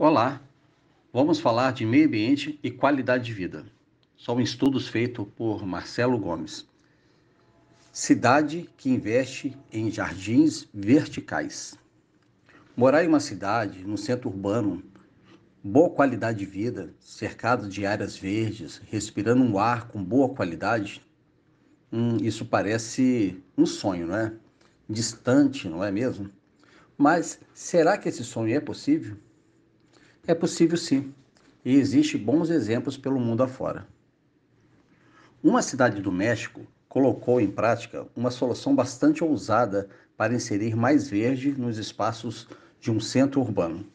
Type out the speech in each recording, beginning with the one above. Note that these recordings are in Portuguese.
Olá, vamos falar de meio ambiente e qualidade de vida. São estudos feitos por Marcelo Gomes. Cidade que investe em jardins verticais. Morar em uma cidade, no centro urbano, boa qualidade de vida, cercado de áreas verdes, respirando um ar com boa qualidade, hum, isso parece um sonho, não é? Distante, não é mesmo? Mas será que esse sonho é possível? É possível sim, e existem bons exemplos pelo mundo afora. Uma cidade do México colocou em prática uma solução bastante ousada para inserir mais verde nos espaços de um centro urbano.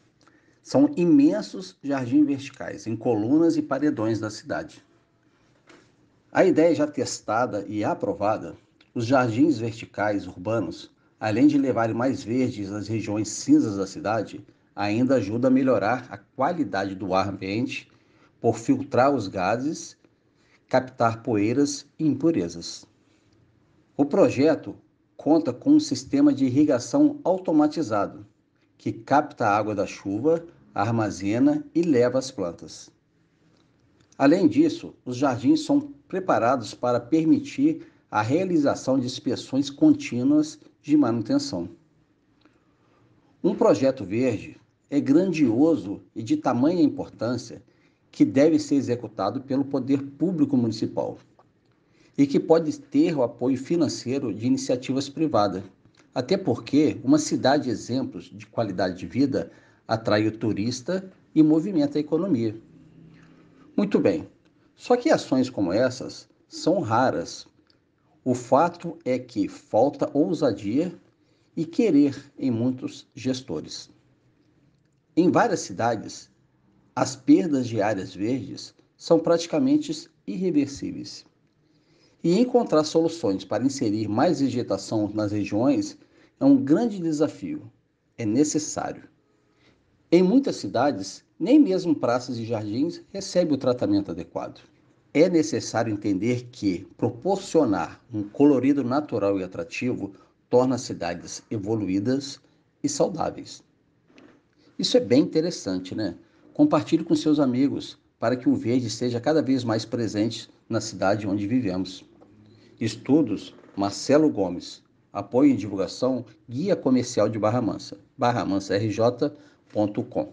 São imensos jardins verticais em colunas e paredões da cidade. A ideia já testada e aprovada, os jardins verticais urbanos, além de levarem mais verdes às regiões cinzas da cidade, ainda ajuda a melhorar a qualidade do ar ambiente por filtrar os gases, captar poeiras e impurezas. O projeto conta com um sistema de irrigação automatizado, que capta a água da chuva, armazena e leva as plantas. Além disso, os jardins são preparados para permitir a realização de inspeções contínuas de manutenção. Um projeto verde é grandioso e de tamanha importância que deve ser executado pelo poder público municipal e que pode ter o apoio financeiro de iniciativas privadas. Até porque uma cidade exemplos de qualidade de vida atrai o turista e movimenta a economia. Muito bem, só que ações como essas são raras. O fato é que falta ousadia e querer em muitos gestores. Em várias cidades, as perdas de áreas verdes são praticamente irreversíveis. E encontrar soluções para inserir mais vegetação nas regiões é um grande desafio. É necessário. Em muitas cidades, nem mesmo praças e jardins recebem o tratamento adequado. É necessário entender que proporcionar um colorido natural e atrativo torna as cidades evoluídas e saudáveis. Isso é bem interessante, né? Compartilhe com seus amigos para que o verde seja cada vez mais presente na cidade onde vivemos. Estudos Marcelo Gomes. Apoio e divulgação Guia Comercial de Barra Mansa. barramansa.rj.com